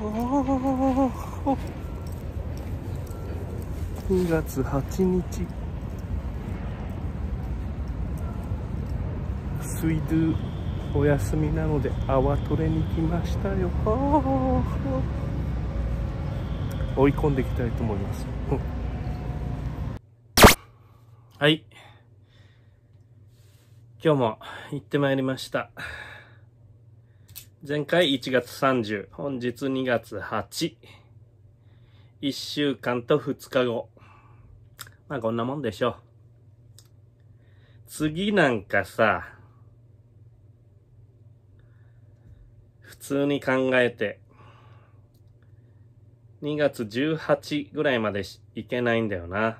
おお2月8日水道お休みなので泡取れに来ましたよ追い込んでいきたいと思います、はい今日も行ってまいりました前回1月30、本日2月8、1週間と2日後。まあこんなもんでしょう。次なんかさ、普通に考えて、2月18ぐらいまでいけないんだよな。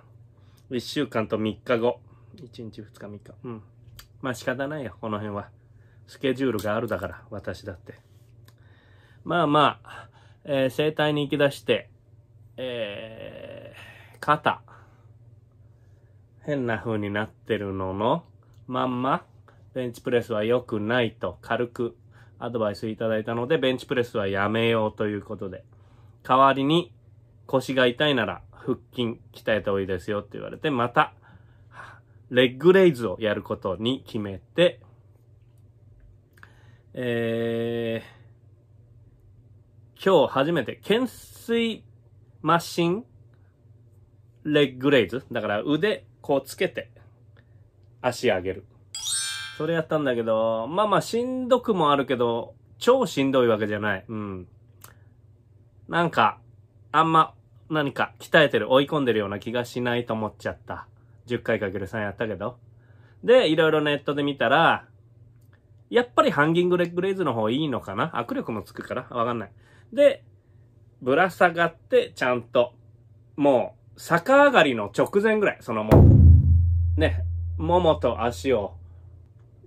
1週間と3日後。1日2日3日。うん。まあ仕方ないよ、この辺は。スケジュールがあるだから、私だって。まあまあ、えー、整体に行き出して、えー、肩。変な風になってるのの、まんま、ベンチプレスは良くないと軽くアドバイスいただいたので、ベンチプレスはやめようということで、代わりに腰が痛いなら腹筋鍛えた方がいいですよって言われて、また、レッグレイズをやることに決めて、えー、今日初めて、懸垂マシンレッグレイズ。だから腕、こうつけて、足上げる。それやったんだけど、まあまあしんどくもあるけど、超しんどいわけじゃない。うん。なんか、あんま、何か鍛えてる、追い込んでるような気がしないと思っちゃった。10回かける3やったけど。で、いろいろネットで見たら、やっぱりハンギングレッグレイズの方いいのかな握力もつくからわかんない。で、ぶら下がってちゃんと、もう、逆上がりの直前ぐらい、そのもう、ね、ももと足を、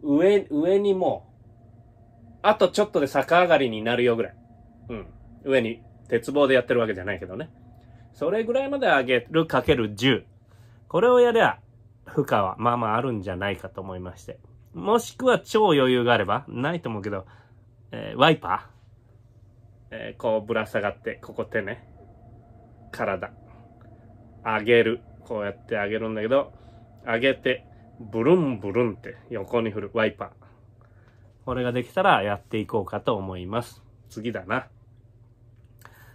上、上にもう、あとちょっとで逆上がりになるよぐらい。うん。上に、鉄棒でやってるわけじゃないけどね。それぐらいまで上げるかける10。これをやれば、負荷はまあまああるんじゃないかと思いまして。もしくは超余裕があれば、ないと思うけど、えー、ワイパー、えー、こうぶら下がって、ここ手ね、体、上げる。こうやって上げるんだけど、上げて、ブルンブルンって横に振るワイパー。これができたらやっていこうかと思います。次だな。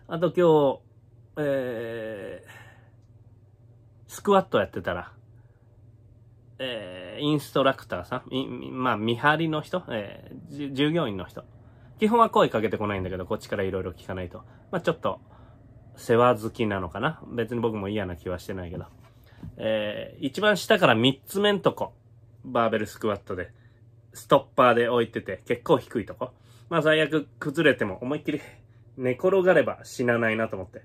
あと今日、えー、スクワットやってたら、えー、インストラクターさん、まあ、見張りの人、えー、従業員の人。基本は声かけてこないんだけど、こっちから色々聞かないと。まあ、ちょっと、世話好きなのかな別に僕も嫌な気はしてないけど。えー、一番下から3つ目んとこ。バーベルスクワットで。ストッパーで置いてて、結構低いとこ。まあ、最悪崩れても思いっきり 寝転がれば死なないなと思って。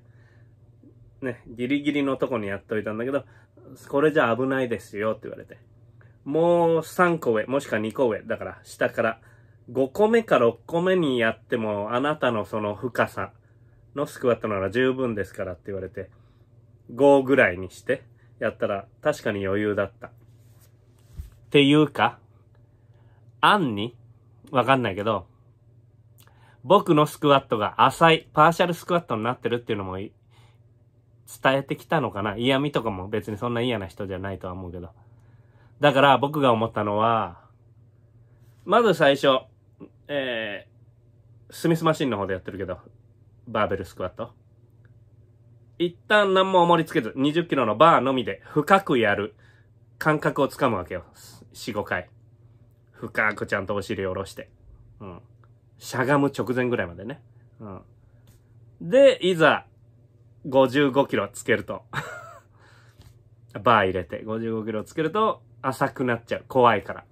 ね、ギリギリのとこにやっといたんだけど、これじゃ危ないですよって言われて。もう3個上、もしくは2個上。だから、下から。5個目か6個目にやっても、あなたのその深さのスクワットなら十分ですからって言われて、5ぐらいにして、やったら確かに余裕だった。っていうか、案に、わかんないけど、僕のスクワットが浅い、パーシャルスクワットになってるっていうのも伝えてきたのかな嫌味とかも別にそんな嫌な人じゃないとは思うけど。だから僕が思ったのは、まず最初、えー、スミスマシンの方でやってるけど、バーベルスクワット。一旦何も重りつけず、20キロのバーのみで深くやる感覚をつかむわけよ。4、5回。深くちゃんとお尻を下ろして。うん。しゃがむ直前ぐらいまでね。うん。で、いざ、55キロつけると バー入れて55キロつけると浅くなっちゃう。怖いから。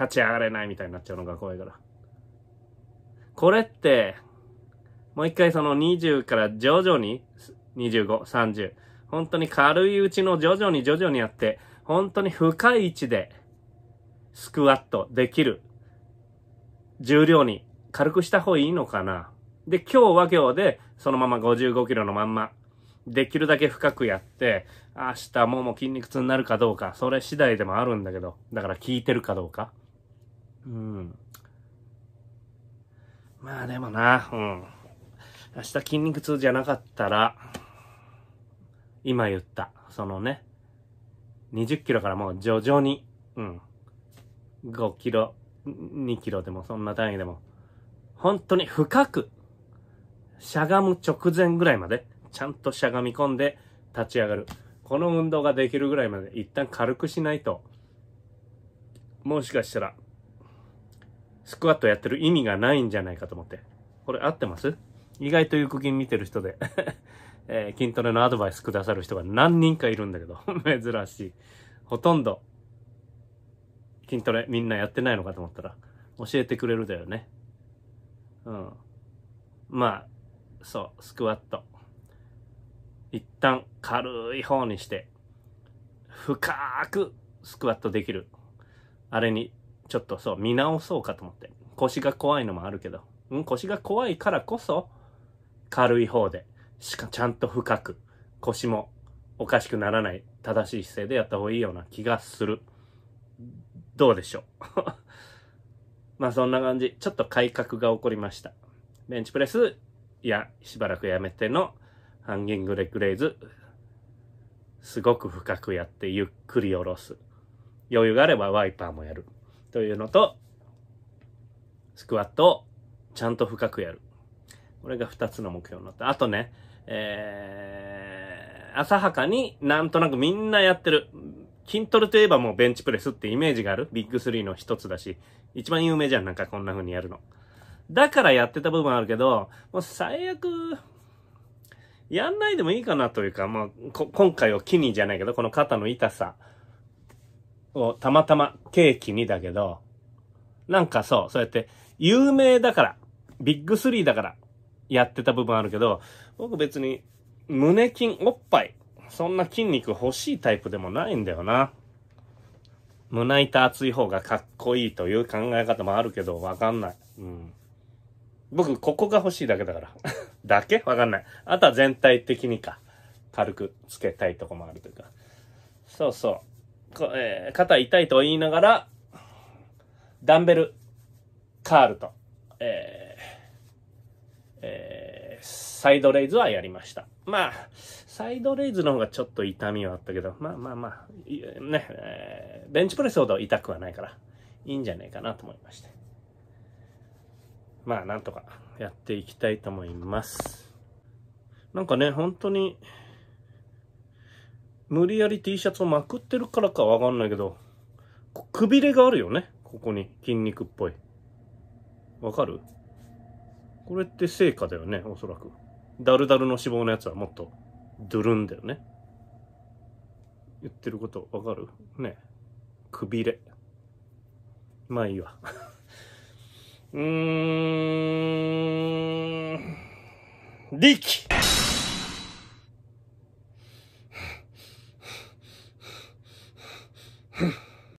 立ち上がれないみたいになっちゃうのが怖いから。これって、もう一回その20から徐々に、25、30。本当に軽いうちの徐々に徐々にやって、本当に深い位置で、スクワットできる。重量に軽くした方がいいのかなで、今日は今日で、そのまま55キロのまんま、できるだけ深くやって、明日ももう筋肉痛になるかどうか、それ次第でもあるんだけど、だから効いてるかどうか。うん。まあでもな、うん。明日筋肉痛じゃなかったら、今言った、そのね、20キロからもう徐々に、うん、5キロ、2キロでもそんな単位でも、本当に深くしゃがむ直前ぐらいまで、ちゃんとしゃがみ込んで立ち上がる。この運動ができるぐらいまで一旦軽くしないと、もしかしたら、スクワットやってる意味がないんじゃないかと思って。これ合ってます意外とゆく筋見てる人で えー、筋トレのアドバイスくださる人が何人かいるんだけど、珍しい。ほとんど、筋トレみんなやってないのかと思ったら、教えてくれるだよね。うん。まあ、そう、スクワット。一旦軽い方にして、深くスクワットできる。あれに、ちょっとそう、見直そうかと思って。腰が怖いのもあるけど、うん、腰が怖いからこそ、軽い方で、しかちゃんと深く、腰もおかしくならない正しい姿勢でやった方がいいような気がする。どうでしょう まあそんな感じ。ちょっと改革が起こりました。ベンチプレスいや、しばらくやめてのハンギングレグレイズ、すごく深くやってゆっくり下ろす。余裕があればワイパーもやる。というのと、スクワットをちゃんと深くやる。これが2つの目標になった。あとね、えー、浅はかになんとなくみんなやってる。筋トレといえばもうベンチプレスってイメージがある。ビッグスリーの一つだし、一番有名じゃん、なんかこんな風にやるの。だからやってた部分あるけど、もう最悪、やんないでもいいかなというか、まあ、今回を機にじゃないけど、この肩の痛さをたまたま契機にだけど、なんかそう、そうやって有名だから、ビッグスリーだからやってた部分あるけど、僕別に胸筋、おっぱい、そんな筋肉欲しいタイプでもないんだよな。胸板厚い方がかっこいいという考え方もあるけど、わかんない。うん。僕、ここが欲しいだけだから。だけわかんない。あとは全体的にか。軽くつけたいとこもあるというか。そうそう。こえー、肩痛いと言いながら、ダンベル、カールと、えー、えー、サイドレイズはやりました。まあ、サイドレイズの方がちょっと痛みはあったけど、まあまあまあ、ね、えー、ベンチプレスほど痛くはないから、いいんじゃないかなと思いまして。まあなんとかやっていきたいと思います。なんかね、本当に、無理やり T シャツをまくってるからかわかんないけど、くびれがあるよね。ここに筋肉っぽい。わかるこれって成果だよね、おそらく。ダルダルの脂肪のやつはもっと、ドゥルンだよね。言ってることわかるね。くびれ。まあいいわ。うーん、力